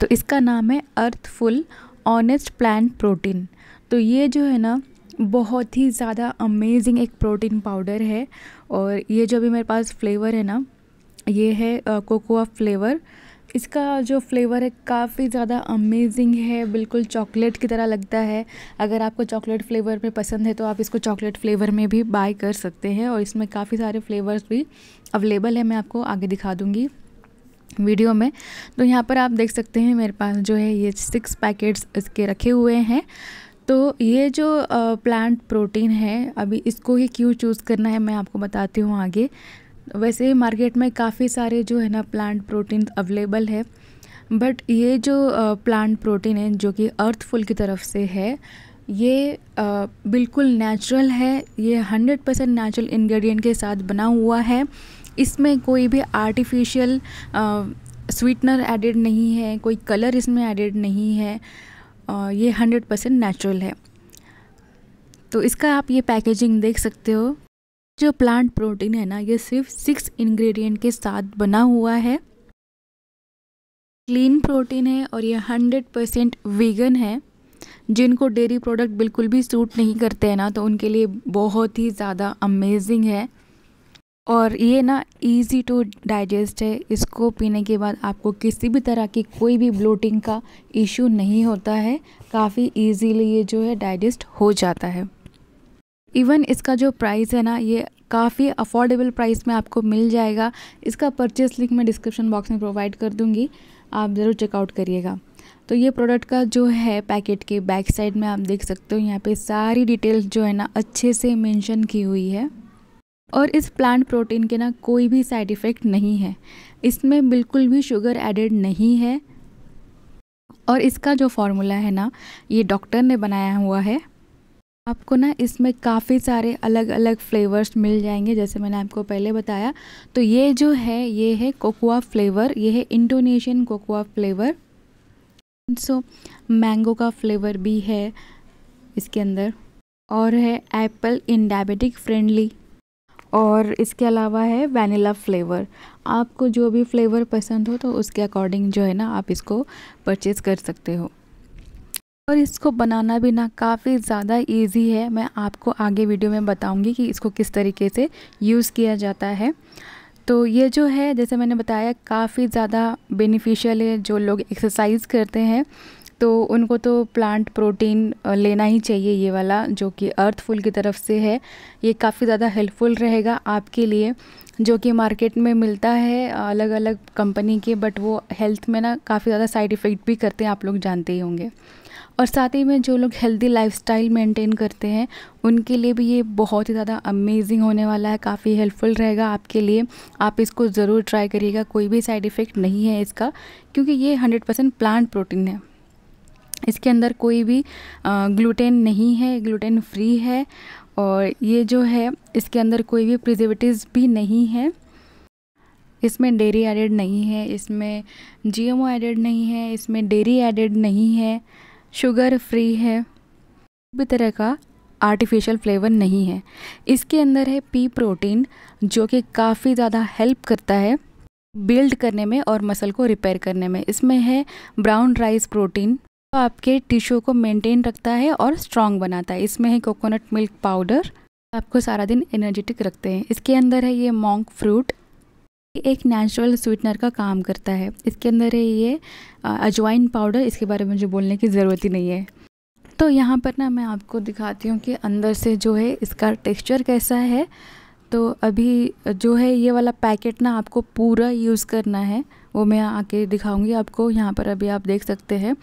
तो इसका नाम है अर्थफुल ऑनेस्ट प्लांट प्रोटीन तो ये जो है ना बहुत ही ज़्यादा अमेजिंग एक प्रोटीन पाउडर है और ये जो अभी मेरे पास फ्लेवर है ना ये है कोकोआ फ्लेवर इसका जो फ्लेवर है काफ़ी ज़्यादा अमेजिंग है बिल्कुल चॉकलेट की तरह लगता है अगर आपको चॉकलेट फ्लेवर में पसंद है तो आप इसको चॉकलेट फ्लेवर में भी बाय कर सकते हैं और इसमें काफ़ी सारे फ्लेवर्स भी अवेलेबल है मैं आपको आगे दिखा दूँगी वीडियो में तो यहाँ पर आप देख सकते हैं मेरे पास जो है ये सिक्स पैकेट्स इसके रखे हुए हैं तो ये जो प्लांट प्रोटीन है अभी इसको ही क्यों चूज़ करना है मैं आपको बताती हूँ आगे वैसे मार्केट में काफ़ी सारे जो है ना प्लांट प्रोटीन अवेलेबल है बट ये जो प्लांट प्रोटीन है जो कि अर्थफुल की तरफ से है ये आ, बिल्कुल नेचुरल है ये 100% परसेंट नेचुरल इन्ग्रीडियंट के साथ बना हुआ है इसमें कोई भी आर्टिफिशियल स्वीटनर एडिड नहीं है कोई कलर इसमें एडिड नहीं है आ, ये 100% परसेंट नेचुरल है तो इसका आप ये पैकेजिंग देख सकते हो जो प्लांट प्रोटीन है ना ये सिर्फ सिक्स इन्ग्रीडियंट के साथ बना हुआ है क्लीन प्रोटीन है और ये हंड्रेड परसेंट वीगन है जिनको डेयरी प्रोडक्ट बिल्कुल भी सूट नहीं करते हैं ना तो उनके लिए बहुत ही ज़्यादा अमेजिंग है और ये ना इजी टू डाइजेस्ट है इसको पीने के बाद आपको किसी भी तरह की कोई भी ब्लोटिंग का इशू नहीं होता है काफ़ी इजीली ये जो है डाइजेस्ट हो जाता है इवन इसका जो प्राइस है ना ये काफ़ी अफोर्डेबल प्राइस में आपको मिल जाएगा इसका परचेस लिंक मैं डिस्क्रिप्शन बॉक्स में प्रोवाइड कर दूँगी आप ज़रूर चेकआउट करिएगा तो ये प्रोडक्ट का जो है पैकेट के बैक साइड में आप देख सकते हो यहाँ पे सारी डिटेल्स जो है ना अच्छे से मेंशन की हुई है और इस प्लांट प्रोटीन के ना कोई भी साइड इफ़ेक्ट नहीं है इसमें बिल्कुल भी शुगर एडेड नहीं है और इसका जो फॉर्मूला है ना ये डॉक्टर ने बनाया हुआ है आपको ना इसमें काफ़ी सारे अलग अलग फ्लेवर्स मिल जाएंगे जैसे मैंने आपको पहले बताया तो ये जो है ये है कोकोआ फ्लेवर ये है Indonesian cocoa flavour so mango का फ्लेवर भी है इसके अंदर और है एप्पल इन डायबिटिक फ्रेंडली और इसके अलावा है वनीला फ्लेवर आपको जो भी फ्लेवर पसंद हो तो उसके अकॉर्डिंग जो है ना आप इसको परचेज़ कर सकते हो और इसको बनाना भी ना काफ़ी ज़्यादा इजी है मैं आपको आगे वीडियो में बताऊंगी कि इसको किस तरीके से यूज़ किया जाता है तो ये जो है जैसे मैंने बताया काफ़ी ज़्यादा बेनिफिशियल है जो लोग एक्सरसाइज करते हैं तो उनको तो प्लांट प्रोटीन लेना ही चाहिए ये वाला जो कि अर्थ फुल की तरफ से है ये काफ़ी ज़्यादा हेल्पफुल रहेगा आपके लिए जो कि मार्केट में मिलता है अलग अलग कंपनी के बट वो हेल्थ में ना काफ़ी ज़्यादा साइड इफ़ेक्ट भी करते हैं आप लोग जानते ही होंगे और साथ ही में जो लोग हेल्दी लाइफस्टाइल मेंटेन करते हैं उनके लिए भी ये बहुत ही ज़्यादा अमेजिंग होने वाला है काफ़ी हेल्पफुल रहेगा आपके लिए आप इसको ज़रूर ट्राई करिएगा कोई भी साइड इफ़ेक्ट नहीं है इसका क्योंकि ये हंड्रेड परसेंट प्लांट प्रोटीन है इसके अंदर कोई भी ग्लूटेन नहीं है ग्लूटेन फ्री है और ये जो है इसके अंदर कोई भी प्रिजर्वेटिव भी नहीं है इसमें डेरी एडेड नहीं है इसमें जीएमओ एडेड नहीं है इसमें डेरी एडेड नहीं है शुगर फ्री है भी तरह का आर्टिफिशियल फ्लेवर नहीं है इसके अंदर है पी प्रोटीन जो कि काफ़ी ज़्यादा हेल्प करता है बिल्ड करने में और मसल को रिपेयर करने में इसमें है ब्राउन राइस प्रोटीन तो आपके टिश्यू को मेंटेन रखता है और स्ट्रॉन्ग बनाता है इसमें है कोकोनट मिल्क पाउडर आपको सारा दिन एनर्जेटिक रखते हैं इसके अंदर है ये मोंग फ्रूट एक नेचुरल स्वीटनर का काम करता है इसके अंदर है ये अजवाइन पाउडर इसके बारे में मुझे बोलने की ज़रूरत ही नहीं है तो यहाँ पर ना मैं आपको दिखाती हूँ कि अंदर से जो है इसका टेक्सचर कैसा है तो अभी जो है ये वाला पैकेट ना आपको पूरा यूज़ करना है वो मैं आके दिखाऊंगी आपको यहाँ पर अभी आप देख सकते हैं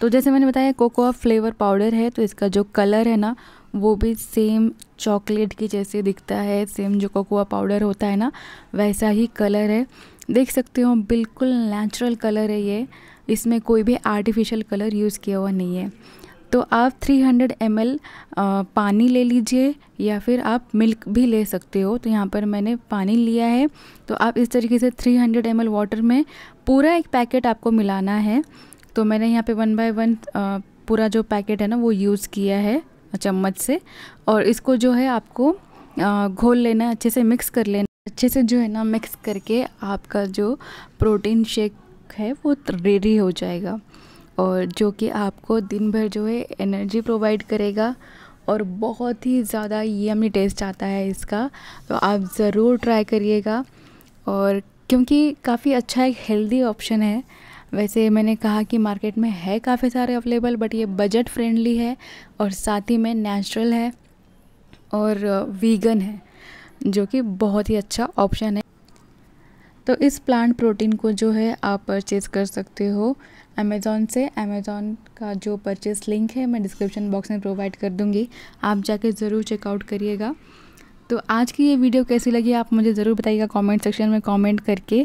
तो जैसे मैंने बताया कोकोआ फ्लेवर पाउडर है तो इसका जो कलर है ना वो भी सेम चॉकलेट के जैसे दिखता है सेम जो कोकोआ पाउडर होता है ना वैसा ही कलर है देख सकते हो बिल्कुल नेचुरल कलर है ये इसमें कोई भी आर्टिफिशियल कलर यूज़ किया हुआ नहीं है तो आप 300 हंड्रेड पानी ले लीजिए या फिर आप मिल्क भी ले सकते हो तो यहाँ पर मैंने पानी लिया है तो आप इस तरीके से 300 हंड्रेड वाटर में पूरा एक पैकेट आपको मिलाना है तो मैंने यहाँ पे वन बाय वन पूरा जो पैकेट है ना वो यूज़ किया है चम्मच से और इसको जो है आपको घोल लेना अच्छे से मिक्स कर लेना अच्छे से जो है ना मिक्स करके आपका जो प्रोटीन शेक है वो रेडी हो जाएगा और जो कि आपको दिन भर जो है एनर्जी प्रोवाइड करेगा और बहुत ही ज़्यादा यमी टेस्ट आता है इसका तो आप ज़रूर ट्राई करिएगा और क्योंकि काफ़ी अच्छा एक हेल्दी ऑप्शन है वैसे मैंने कहा कि मार्केट में है काफ़ी सारे अवेलेबल बट ये बजट फ्रेंडली है और साथ ही में नेचुरल है और वीगन है जो कि बहुत ही अच्छा ऑप्शन है तो इस प्लांट प्रोटीन को जो है आप परचेज़ कर सकते हो अमेज़ोन से अमेज़ोन का जो परचेज़ लिंक है मैं डिस्क्रिप्शन बॉक्स में प्रोवाइड कर दूँगी आप जाके ज़रूर चेकआउट करिएगा तो आज की ये वीडियो कैसी लगी आप मुझे ज़रूर बताइएगा कमेंट सेक्शन में कमेंट करके